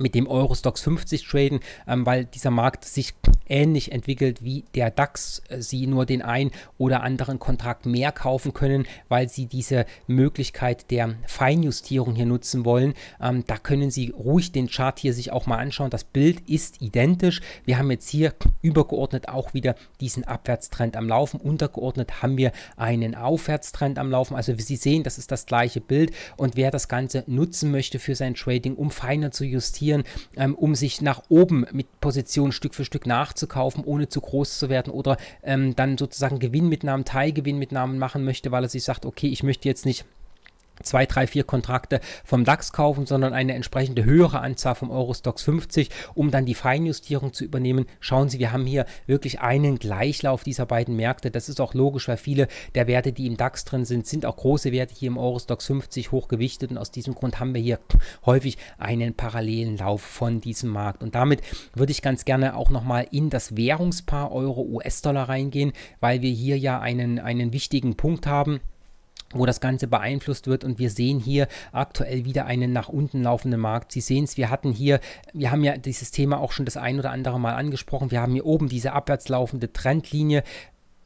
mit dem Eurostox 50 traden, ähm, weil dieser Markt sich ähnlich entwickelt wie der DAX. Äh, sie nur den einen oder anderen Kontrakt mehr kaufen können, weil sie diese Möglichkeit der Feinjustierung hier nutzen wollen. Ähm, da können Sie ruhig den Chart hier sich auch mal anschauen. Das Bild ist identisch. Wir haben jetzt hier übergeordnet auch wieder diesen Abwärtstrend am Laufen. Untergeordnet haben wir einen Aufwärtstrend am Laufen. Also wie Sie sehen, das ist das gleiche Bild. Und wer das Ganze nutzen möchte für sein Trading, um feiner zu justieren, investieren, ähm, um sich nach oben mit Positionen Stück für Stück nachzukaufen, ohne zu groß zu werden oder ähm, dann sozusagen Gewinnmitnahmen, Teilgewinnmitnahmen machen möchte, weil er sich sagt, okay, ich möchte jetzt nicht zwei, drei, vier Kontrakte vom DAX kaufen, sondern eine entsprechende höhere Anzahl vom Eurostox 50, um dann die Feinjustierung zu übernehmen. Schauen Sie, wir haben hier wirklich einen Gleichlauf dieser beiden Märkte. Das ist auch logisch, weil viele der Werte, die im DAX drin sind, sind auch große Werte hier im Eurostox 50 hochgewichtet und aus diesem Grund haben wir hier häufig einen parallelen Lauf von diesem Markt. Und damit würde ich ganz gerne auch nochmal in das Währungspaar Euro-US-Dollar reingehen, weil wir hier ja einen, einen wichtigen Punkt haben wo das Ganze beeinflusst wird und wir sehen hier aktuell wieder einen nach unten laufenden Markt. Sie sehen es, wir hatten hier, wir haben ja dieses Thema auch schon das ein oder andere Mal angesprochen, wir haben hier oben diese abwärts laufende Trendlinie,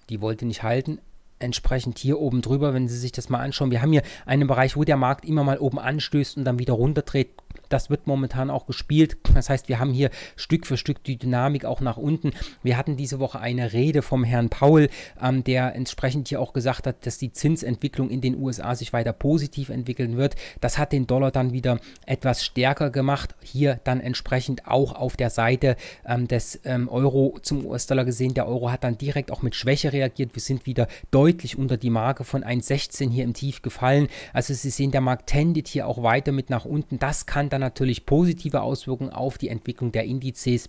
die wollte nicht halten, entsprechend hier oben drüber, wenn Sie sich das mal anschauen. Wir haben hier einen Bereich, wo der Markt immer mal oben anstößt und dann wieder runterdreht. Das wird momentan auch gespielt. *clears throat* Das heißt, wir haben hier Stück für Stück die Dynamik auch nach unten. Wir hatten diese Woche eine Rede vom Herrn Paul, ähm, der entsprechend hier auch gesagt hat, dass die Zinsentwicklung in den USA sich weiter positiv entwickeln wird. Das hat den Dollar dann wieder etwas stärker gemacht. Hier dann entsprechend auch auf der Seite ähm, des ähm, Euro zum US-Dollar gesehen. Der Euro hat dann direkt auch mit Schwäche reagiert. Wir sind wieder deutlich unter die Marke von 1,16 hier im Tief gefallen. Also Sie sehen, der Markt tendet hier auch weiter mit nach unten. Das kann dann natürlich positive Auswirkungen auf die Entwicklung der Indizes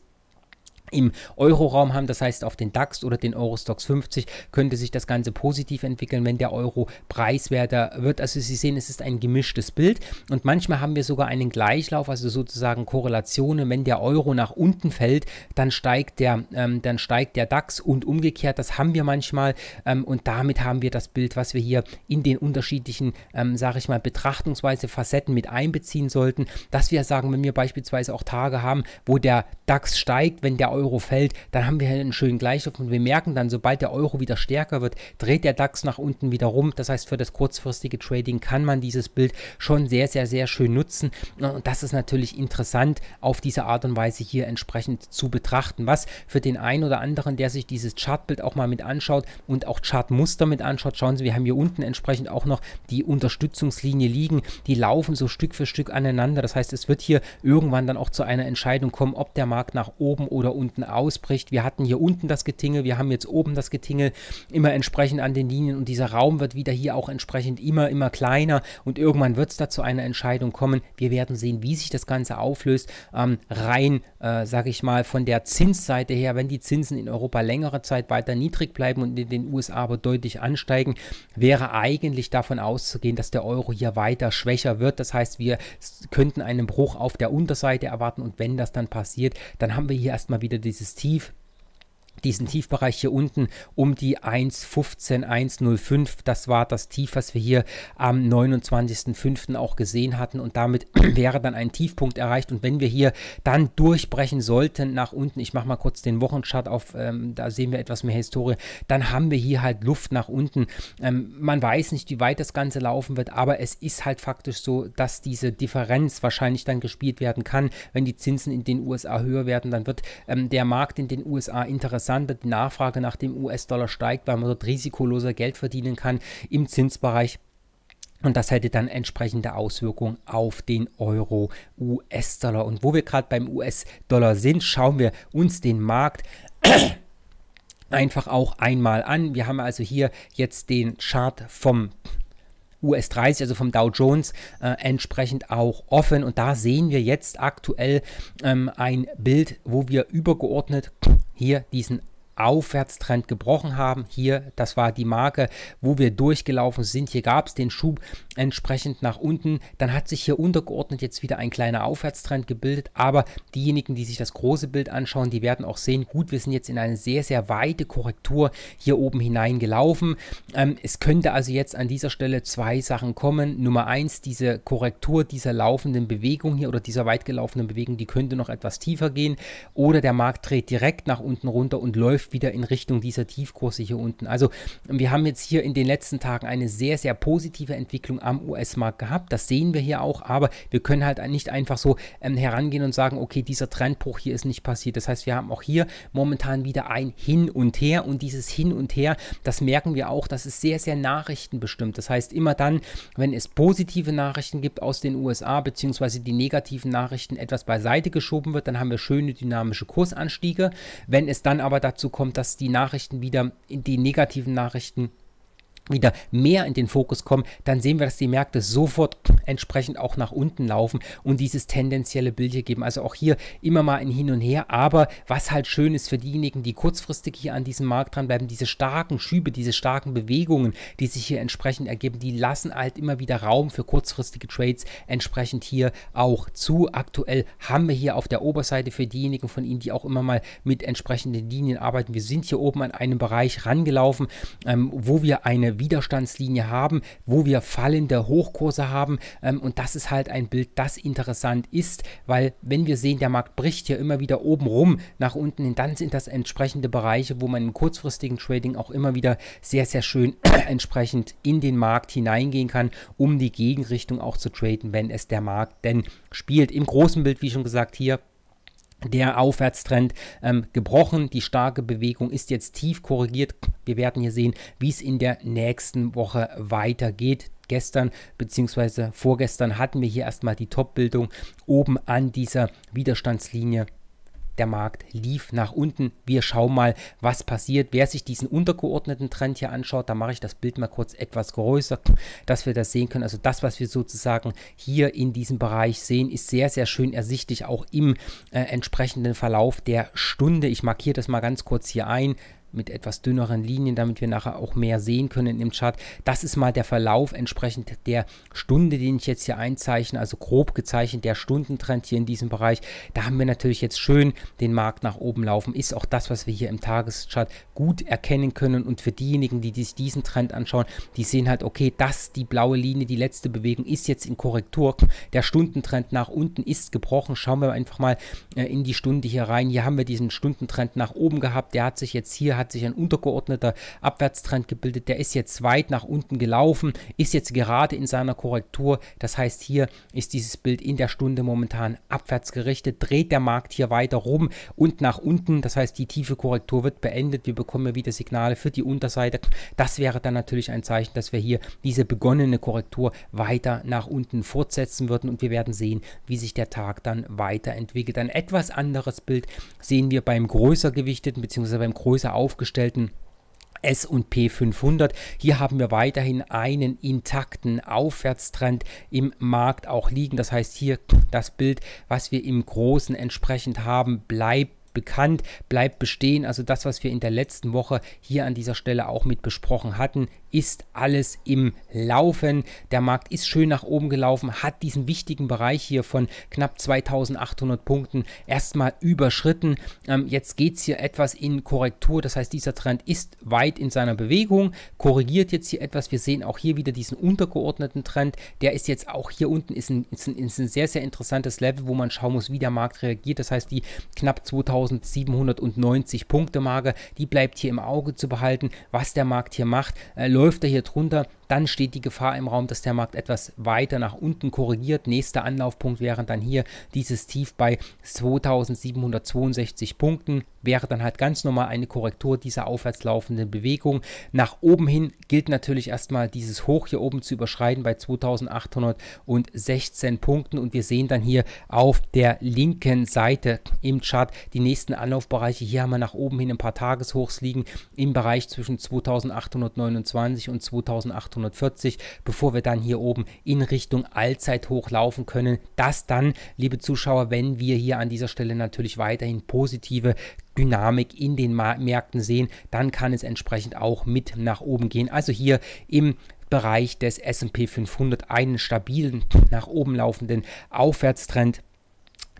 im Euroraum haben, das heißt auf den DAX oder den Eurostox 50 könnte sich das Ganze positiv entwickeln, wenn der Euro preiswerter wird. Also Sie sehen, es ist ein gemischtes Bild und manchmal haben wir sogar einen Gleichlauf, also sozusagen Korrelationen. Wenn der Euro nach unten fällt, dann steigt der, ähm, dann steigt der DAX und umgekehrt. Das haben wir manchmal ähm, und damit haben wir das Bild, was wir hier in den unterschiedlichen, ähm, sage ich mal, Betrachtungsweise Facetten mit einbeziehen sollten, dass wir sagen, wenn wir beispielsweise auch Tage haben, wo der DAX steigt, wenn der Euro Euro fällt, dann haben wir halt einen schönen Gleichschritt und wir merken dann, sobald der Euro wieder stärker wird, dreht der DAX nach unten wieder rum. Das heißt, für das kurzfristige Trading kann man dieses Bild schon sehr, sehr, sehr schön nutzen. Und das ist natürlich interessant, auf diese Art und Weise hier entsprechend zu betrachten. Was für den einen oder anderen, der sich dieses Chartbild auch mal mit anschaut und auch Chartmuster mit anschaut, schauen Sie, wir haben hier unten entsprechend auch noch die Unterstützungslinie liegen. Die laufen so Stück für Stück aneinander. Das heißt, es wird hier irgendwann dann auch zu einer Entscheidung kommen, ob der Markt nach oben oder unten unten ausbricht. Wir hatten hier unten das Getingel, wir haben jetzt oben das Getingel immer entsprechend an den Linien und dieser Raum wird wieder hier auch entsprechend immer, immer kleiner und irgendwann wird es da zu einer Entscheidung kommen. Wir werden sehen, wie sich das Ganze auflöst. Ähm, rein, äh, sage ich mal, von der Zinsseite her, wenn die Zinsen in Europa längere Zeit weiter niedrig bleiben und in den USA aber deutlich ansteigen, wäre eigentlich davon auszugehen, dass der Euro hier weiter schwächer wird. Das heißt, wir könnten einen Bruch auf der Unterseite erwarten und wenn das dann passiert, dann haben wir hier erstmal wieder wieder dieses Tief diesen Tiefbereich hier unten um die 1,15, 1,05. Das war das Tief, was wir hier am 29.05. auch gesehen hatten und damit *clears throat* wäre dann ein Tiefpunkt erreicht und wenn wir hier dann durchbrechen sollten nach unten, ich mache mal kurz den Wochenchart auf, ähm, da sehen wir etwas mehr Historie, dann haben wir hier halt Luft nach unten. Ähm, man weiß nicht, wie weit das Ganze laufen wird, aber es ist halt faktisch so, dass diese Differenz wahrscheinlich dann gespielt werden kann, wenn die Zinsen in den USA höher werden, dann wird ähm, der Markt in den USA interessant interessant, die Nachfrage nach dem US-Dollar steigt, weil man dort risikoloser Geld verdienen kann im Zinsbereich. Und das hätte dann entsprechende Auswirkungen auf den Euro US-Dollar. Und wo wir gerade beim US-Dollar sind, schauen wir uns den Markt *coughs* einfach auch einmal an. Wir haben also hier jetzt den Chart vom US 30, also vom Dow Jones, äh, entsprechend auch offen. Und da sehen wir jetzt aktuell ähm, ein Bild, wo wir übergeordnet hier diesen Aufwärtstrend gebrochen haben. Hier, das war die Marke, wo wir durchgelaufen sind. Hier gab es den Schub entsprechend nach unten. Dann hat sich hier untergeordnet jetzt wieder ein kleiner Aufwärtstrend gebildet. Aber diejenigen, die sich das große Bild anschauen, die werden auch sehen, gut, wir sind jetzt in eine sehr, sehr weite Korrektur hier oben hineingelaufen. Ähm, es könnte also jetzt an dieser Stelle zwei Sachen kommen. Nummer eins, diese Korrektur dieser laufenden Bewegung hier oder dieser weit gelaufenen Bewegung, die könnte noch etwas tiefer gehen. Oder der Markt dreht direkt nach unten runter und läuft wieder in Richtung dieser Tiefkurse hier unten. Also wir haben jetzt hier in den letzten Tagen eine sehr, sehr positive Entwicklung am US-Markt gehabt. Das sehen wir hier auch, aber wir können halt nicht einfach so ähm, herangehen und sagen, okay, dieser Trendbruch hier ist nicht passiert. Das heißt, wir haben auch hier momentan wieder ein Hin und Her und dieses Hin und Her, das merken wir auch, das ist sehr, sehr nachrichtenbestimmt. Das heißt, immer dann, wenn es positive Nachrichten gibt aus den USA, beziehungsweise die negativen Nachrichten etwas beiseite geschoben wird, dann haben wir schöne dynamische Kursanstiege. Wenn es dann aber dazu kommt, dass die Nachrichten wieder, in die negativen Nachrichten wieder mehr in den Fokus kommen, dann sehen wir, dass die Märkte sofort entsprechend auch nach unten laufen und dieses tendenzielle Bild hier geben. Also auch hier immer mal ein Hin und Her. Aber was halt schön ist für diejenigen, die kurzfristig hier an diesem Markt dranbleiben, diese starken Schübe, diese starken Bewegungen, die sich hier entsprechend ergeben, die lassen halt immer wieder Raum für kurzfristige Trades entsprechend hier auch zu. Aktuell haben wir hier auf der Oberseite für diejenigen von Ihnen, die auch immer mal mit entsprechenden Linien arbeiten. Wir sind hier oben an einem Bereich rangelaufen, ähm, wo wir eine Widerstandslinie haben, wo wir fallende Hochkurse haben. Ähm, und das ist halt ein Bild, das interessant ist, weil wenn wir sehen, der Markt bricht hier immer wieder oben rum nach unten hin, dann sind das entsprechende Bereiche, wo man im kurzfristigen Trading auch immer wieder sehr, sehr schön *clears throat* entsprechend in den Markt hineingehen kann, um die Gegenrichtung auch zu traden, wenn es der Markt denn spielt. Im großen Bild, wie schon gesagt, hier der Aufwärtstrend ähm, gebrochen. Die starke Bewegung ist jetzt tief korrigiert. Wir werden hier sehen, wie es in der nächsten Woche weitergeht gestern bzw. vorgestern hatten wir hier erstmal die Top-Bildung oben an dieser Widerstandslinie der Markt lief nach unten. Wir schauen mal, was passiert. Wer sich diesen untergeordneten Trend hier anschaut, da mache ich das Bild mal kurz etwas größer, dass wir das sehen können. Also das, was wir sozusagen hier in diesem Bereich sehen, ist sehr, sehr schön ersichtlich, auch im äh, entsprechenden Verlauf der Stunde. Ich markiere das mal ganz kurz hier ein mit etwas dünneren Linien, damit wir nachher auch mehr sehen können im Chart. Das ist mal der Verlauf entsprechend der Stunde, den ich jetzt hier einzeichne, also grob gezeichnet der Stundentrend hier in diesem Bereich. Da haben wir natürlich jetzt schön den Markt nach oben laufen. Ist auch das, was wir hier im Tageschart gut erkennen können. Und für diejenigen, die sich diesen Trend anschauen, die sehen halt, okay, dass die blaue Linie, die letzte Bewegung ist jetzt in Korrektur. Der Stundentrend nach unten ist gebrochen. Schauen wir einfach mal äh, in die Stunde hier rein. Hier haben wir diesen Stundentrend nach oben gehabt. Der hat sich jetzt hier, halt hat sich ein untergeordneter Abwärtstrend gebildet, der ist jetzt weit nach unten gelaufen, ist jetzt gerade in seiner Korrektur. Das heißt, hier ist dieses Bild in der Stunde momentan abwärts gerichtet, dreht der Markt hier weiter rum und nach unten. Das heißt, die tiefe Korrektur wird beendet. Wir bekommen wieder Signale für die Unterseite. Das wäre dann natürlich ein Zeichen, dass wir hier diese begonnene Korrektur weiter nach unten fortsetzen würden und wir werden sehen, wie sich der Tag dann weiterentwickelt. Ein etwas anderes Bild sehen wir beim größer gewichteten bzw. beim größer auf aufgestellten S&P 500. Hier haben wir weiterhin einen intakten Aufwärtstrend im Markt auch liegen. Das heißt hier das Bild, was wir im Großen entsprechend haben, bleibt bekannt, bleibt bestehen. Also das, was wir in der letzten Woche hier an dieser Stelle auch mit besprochen hatten, ist alles im Laufen. Der Markt ist schön nach oben gelaufen, hat diesen wichtigen Bereich hier von knapp 2800 Punkten erstmal überschritten. Ähm, jetzt geht es hier etwas in Korrektur, das heißt, dieser Trend ist weit in seiner Bewegung, korrigiert jetzt hier etwas. Wir sehen auch hier wieder diesen untergeordneten Trend, der ist jetzt auch hier unten, ist ein, ist ein, ist ein sehr, sehr interessantes Level, wo man schauen muss, wie der Markt reagiert. Das heißt, die knapp 2000 1790 Punkte Marke, die bleibt hier im Auge zu behalten, was der Markt hier macht. Äh, läuft er hier drunter, dann steht die Gefahr im Raum, dass der Markt etwas weiter nach unten korrigiert. Nächster Anlaufpunkt wäre dann hier dieses Tief bei 2762 Punkten. Wäre dann halt ganz normal eine Korrektur dieser aufwärts laufenden Bewegung. Nach oben hin gilt natürlich erstmal dieses Hoch hier oben zu überschreiten bei 2816 Punkten. Und wir sehen dann hier auf der linken Seite im Chart die nächsten Anlaufbereiche. Hier haben wir nach oben hin ein paar Tageshochs liegen im Bereich zwischen 2829 und 2800. 840, bevor wir dann hier oben in Richtung Allzeithoch laufen können. Das dann, liebe Zuschauer, wenn wir hier an dieser Stelle natürlich weiterhin positive Dynamik in den Märkten sehen, dann kann es entsprechend auch mit nach oben gehen. Also hier im Bereich des SP 500 einen stabilen nach oben laufenden Aufwärtstrend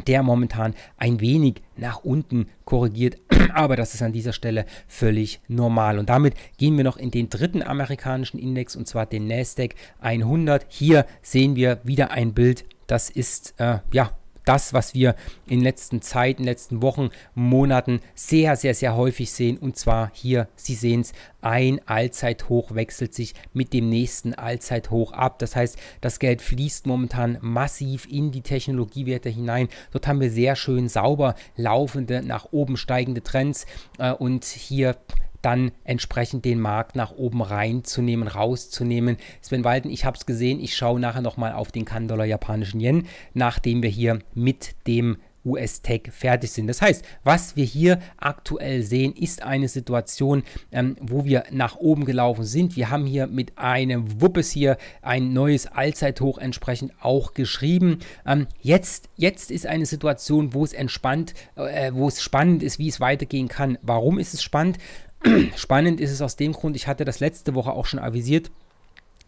der momentan ein wenig nach unten korrigiert, *clears throat* aber das ist an dieser Stelle völlig normal. Und damit gehen wir noch in den dritten amerikanischen Index und zwar den Nasdaq 100. Hier sehen wir wieder ein Bild, das ist äh, ja das, was wir in letzten Zeiten, letzten Wochen, Monaten sehr, sehr, sehr häufig sehen. Und zwar hier, Sie sehen es, ein Allzeithoch wechselt sich mit dem nächsten Allzeithoch ab. Das heißt, das Geld fließt momentan massiv in die Technologiewerte hinein. Dort haben wir sehr schön sauber laufende, nach oben steigende Trends. Äh, und hier dann entsprechend den Markt nach oben reinzunehmen, rauszunehmen. Sven Walden, ich habe es gesehen, ich schaue nachher nochmal auf den kan japanischen Yen, nachdem wir hier mit dem US-Tech fertig sind. Das heißt, was wir hier aktuell sehen, ist eine Situation, ähm, wo wir nach oben gelaufen sind. Wir haben hier mit einem Wuppes hier ein neues Allzeithoch entsprechend auch geschrieben. Ähm, jetzt, jetzt ist eine Situation, wo es entspannt, äh, wo es spannend ist, wie es weitergehen kann. Warum ist es spannend? *clears throat* Spannend ist es aus dem Grund, ich hatte das letzte Woche auch schon avisiert,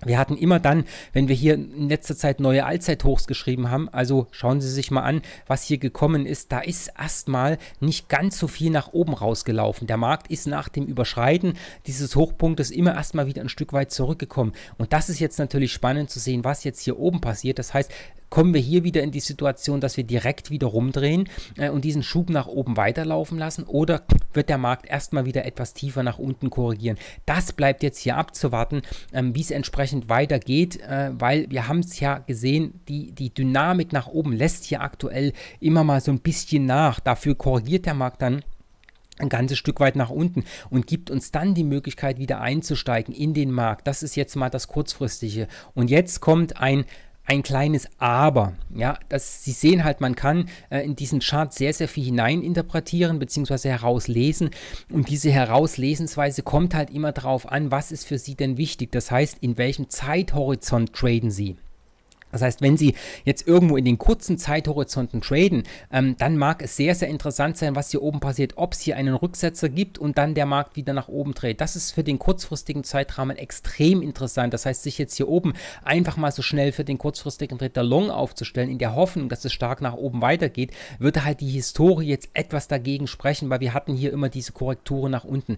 wir hatten immer dann, wenn wir hier in letzter Zeit neue Allzeithochs geschrieben haben, also schauen Sie sich mal an, was hier gekommen ist, da ist erstmal nicht ganz so viel nach oben rausgelaufen. Der Markt ist nach dem Überschreiten dieses Hochpunktes immer erstmal wieder ein Stück weit zurückgekommen. Und das ist jetzt natürlich spannend zu sehen, was jetzt hier oben passiert. Das heißt, kommen wir hier wieder in die Situation, dass wir direkt wieder rumdrehen äh, und diesen Schub nach oben weiterlaufen lassen oder wird der Markt erstmal wieder etwas tiefer nach unten korrigieren? Das bleibt jetzt hier abzuwarten, ähm, wie es entsprechend weitergeht, äh, weil wir haben es ja gesehen, die, die Dynamik nach oben lässt hier aktuell immer mal so ein bisschen nach. Dafür korrigiert der Markt dann ein ganzes Stück weit nach unten und gibt uns dann die Möglichkeit, wieder einzusteigen in den Markt. Das ist jetzt mal das kurzfristige. Und jetzt kommt ein ein kleines Aber. Ja, das, Sie sehen halt, man kann äh, in diesen Chart sehr, sehr viel hineininterpretieren bzw. herauslesen. Und diese Herauslesensweise kommt halt immer darauf an, was ist für Sie denn wichtig. Das heißt, in welchem Zeithorizont traden Sie. Das heißt, wenn Sie jetzt irgendwo in den kurzen Zeithorizonten traden, ähm, dann mag es sehr, sehr interessant sein, was hier oben passiert, ob es hier einen Rücksetzer gibt und dann der Markt wieder nach oben dreht. Das ist für den kurzfristigen Zeitrahmen extrem interessant. Das heißt, sich jetzt hier oben einfach mal so schnell für den kurzfristigen Trader Long aufzustellen, in der Hoffnung, dass es stark nach oben weitergeht, würde halt die Historie jetzt etwas dagegen sprechen, weil wir hatten hier immer diese Korrekturen nach unten.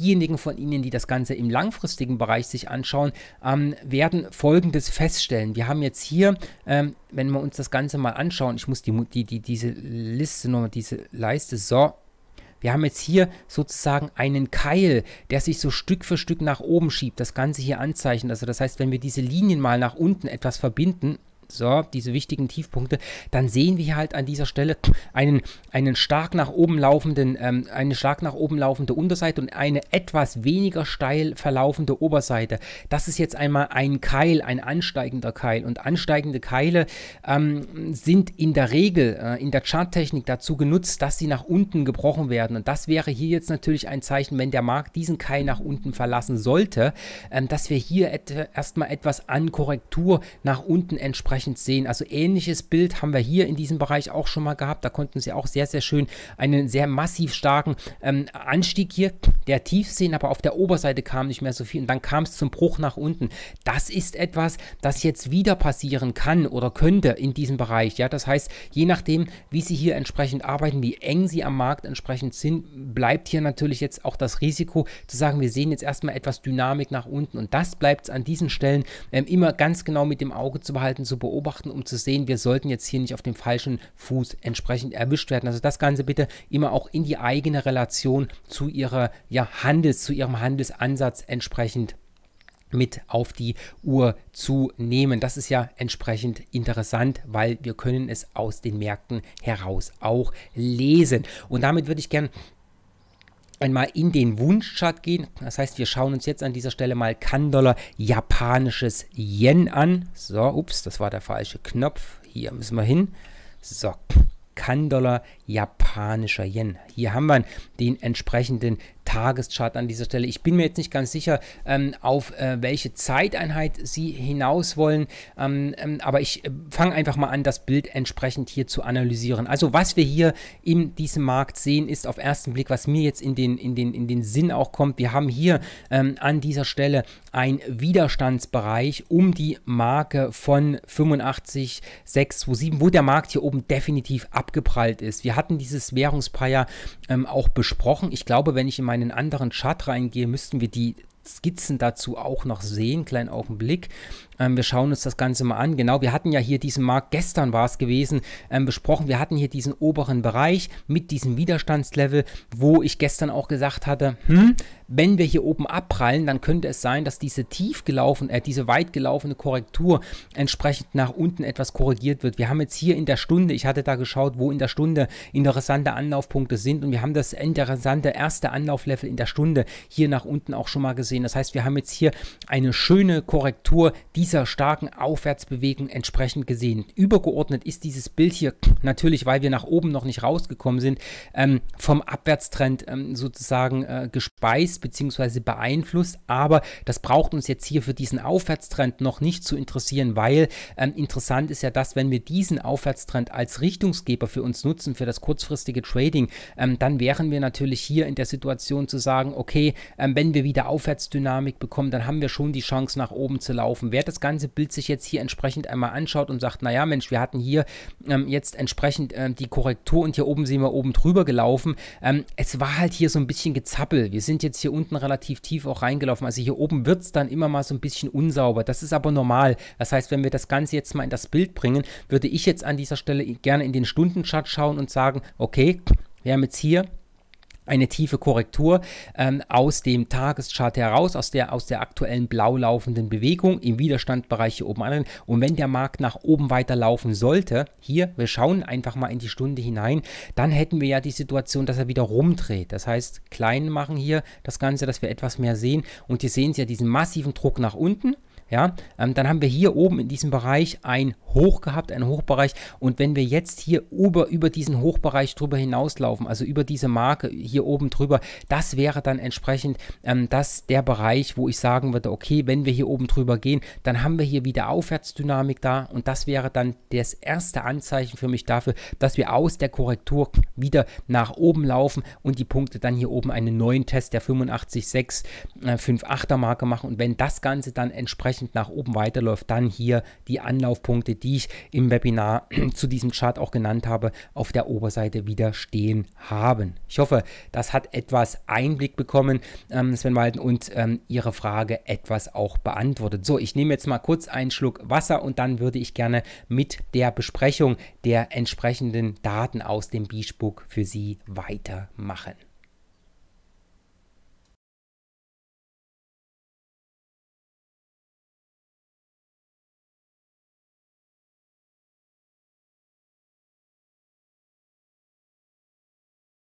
Diejenigen von Ihnen, die das Ganze im langfristigen Bereich sich anschauen, ähm, werden Folgendes feststellen. Wir haben jetzt hier hier, ähm, wenn wir uns das Ganze mal anschauen, ich muss die, die, die, diese Liste nochmal, diese Leiste, so, wir haben jetzt hier sozusagen einen Keil, der sich so Stück für Stück nach oben schiebt, das Ganze hier anzeichnet. Also das heißt, wenn wir diese Linien mal nach unten etwas verbinden, so, diese wichtigen Tiefpunkte, dann sehen wir halt an dieser Stelle einen, einen stark nach oben laufenden, ähm, eine stark nach oben laufende Unterseite und eine etwas weniger steil verlaufende Oberseite. Das ist jetzt einmal ein Keil, ein ansteigender Keil. Und ansteigende Keile ähm, sind in der Regel äh, in der Charttechnik dazu genutzt, dass sie nach unten gebrochen werden. Und das wäre hier jetzt natürlich ein Zeichen, wenn der Markt diesen Keil nach unten verlassen sollte, ähm, dass wir hier et erstmal etwas an Korrektur nach unten entsprechend entsprechend sehen. Also ähnliches Bild haben wir hier in diesem Bereich auch schon mal gehabt. Da konnten Sie auch sehr, sehr schön einen sehr massiv starken ähm, Anstieg hier der Tief sehen, aber auf der Oberseite kam nicht mehr so viel und dann kam es zum Bruch nach unten. Das ist etwas, das jetzt wieder passieren kann oder könnte in diesem Bereich. Ja, das heißt, je nachdem, wie Sie hier entsprechend arbeiten, wie eng Sie am Markt entsprechend sind, bleibt hier natürlich jetzt auch das Risiko zu sagen, wir sehen jetzt erstmal etwas Dynamik nach unten und das bleibt es an diesen Stellen ähm, immer ganz genau mit dem Auge zu behalten, so beobachten, um zu sehen, wir sollten jetzt hier nicht auf dem falschen Fuß entsprechend erwischt werden. Also das Ganze bitte immer auch in die eigene Relation zu ihrer ja, Handels, zu ihrem Handelsansatz entsprechend mit auf die Uhr zu nehmen. Das ist ja entsprechend interessant, weil wir können es aus den Märkten heraus auch lesen. Und damit würde ich gerne einmal in den Wunschchart gehen. Das heißt, wir schauen uns jetzt an dieser Stelle mal kan japanisches Yen an. So, ups, das war der falsche Knopf. Hier müssen wir hin. So, Kan-Dollar japanischer Yen. Hier haben wir den entsprechenden Tageschart an dieser Stelle. Ich bin mir jetzt nicht ganz sicher, ähm, auf äh, welche Zeiteinheit Sie hinaus wollen, ähm, ähm, aber ich äh, fange einfach mal an, das Bild entsprechend hier zu analysieren. Also was wir hier in diesem Markt sehen, ist auf ersten Blick, was mir jetzt in den, in den, in den Sinn auch kommt. Wir haben hier ähm, an dieser Stelle einen Widerstandsbereich um die Marke von 85,627, wo der Markt hier oben definitiv abgeprallt ist. Wir wir hatten dieses Währungspaar ja ähm, auch besprochen. Ich glaube, wenn ich in meinen anderen Chart reingehe, müssten wir die Skizzen dazu auch noch sehen. Kleinen Augenblick. Ähm, wir schauen uns das Ganze mal an. Genau, wir hatten ja hier diesen Markt, gestern war es gewesen, ähm, besprochen. Wir hatten hier diesen oberen Bereich mit diesem Widerstandslevel, wo ich gestern auch gesagt hatte, hm, wenn wir hier oben abprallen, dann könnte es sein, dass diese tief gelaufen, äh, diese weit gelaufene Korrektur entsprechend nach unten etwas korrigiert wird. Wir haben jetzt hier in der Stunde, ich hatte da geschaut, wo in der Stunde interessante Anlaufpunkte sind und wir haben das interessante erste Anlauflevel in der Stunde hier nach unten auch schon mal gesehen. Das heißt, wir haben jetzt hier eine schöne Korrektur, die dieser starken Aufwärtsbewegung entsprechend gesehen. Übergeordnet ist dieses Bild hier natürlich, weil wir nach oben noch nicht rausgekommen sind, ähm, vom Abwärtstrend ähm, sozusagen äh, gespeist bzw. beeinflusst. Aber das braucht uns jetzt hier für diesen Aufwärtstrend noch nicht zu interessieren, weil ähm, interessant ist ja dass wenn wir diesen Aufwärtstrend als Richtungsgeber für uns nutzen, für das kurzfristige Trading, ähm, dann wären wir natürlich hier in der Situation zu sagen, okay, ähm, wenn wir wieder Aufwärtsdynamik bekommen, dann haben wir schon die Chance nach oben zu laufen. Wäre das das ganze Bild sich jetzt hier entsprechend einmal anschaut und sagt, naja Mensch, wir hatten hier ähm, jetzt entsprechend ähm, die Korrektur und hier oben sehen wir oben drüber gelaufen. Ähm, es war halt hier so ein bisschen gezappel. Wir sind jetzt hier unten relativ tief auch reingelaufen. Also hier oben wird es dann immer mal so ein bisschen unsauber. Das ist aber normal. Das heißt, wenn wir das Ganze jetzt mal in das Bild bringen, würde ich jetzt an dieser Stelle gerne in den Stundenchart schauen und sagen, okay, wir haben jetzt hier eine tiefe Korrektur ähm, aus dem Tageschart heraus, aus der, aus der aktuellen blau laufenden Bewegung im Widerstandbereich hier oben an. Und wenn der Markt nach oben weiterlaufen sollte, hier, wir schauen einfach mal in die Stunde hinein, dann hätten wir ja die Situation, dass er wieder rumdreht. Das heißt, klein machen hier das Ganze, dass wir etwas mehr sehen. Und hier sehen Sie ja diesen massiven Druck nach unten. Ja, ähm, dann haben wir hier oben in diesem Bereich ein Hoch gehabt, einen Hochbereich. Und wenn wir jetzt hier über, über diesen Hochbereich drüber hinauslaufen, also über diese Marke hier oben drüber, das wäre dann entsprechend ähm, das der Bereich, wo ich sagen würde, okay, wenn wir hier oben drüber gehen, dann haben wir hier wieder Aufwärtsdynamik da. Und das wäre dann das erste Anzeichen für mich dafür, dass wir aus der Korrektur wieder nach oben laufen und die Punkte dann hier oben einen neuen Test der 85,6, äh, 5,8er Marke machen. Und wenn das Ganze dann entsprechend entsprechend nach oben weiterläuft, dann hier die Anlaufpunkte, die ich im Webinar *clears throat* zu diesem Chart auch genannt habe, auf der Oberseite wieder stehen haben. Ich hoffe, das hat etwas Einblick bekommen, ähm, Sven Walden, und ähm, Ihre Frage etwas auch beantwortet. So, ich nehme jetzt mal kurz einen Schluck Wasser und dann würde ich gerne mit der Besprechung der entsprechenden Daten aus dem Beachbook für Sie weitermachen.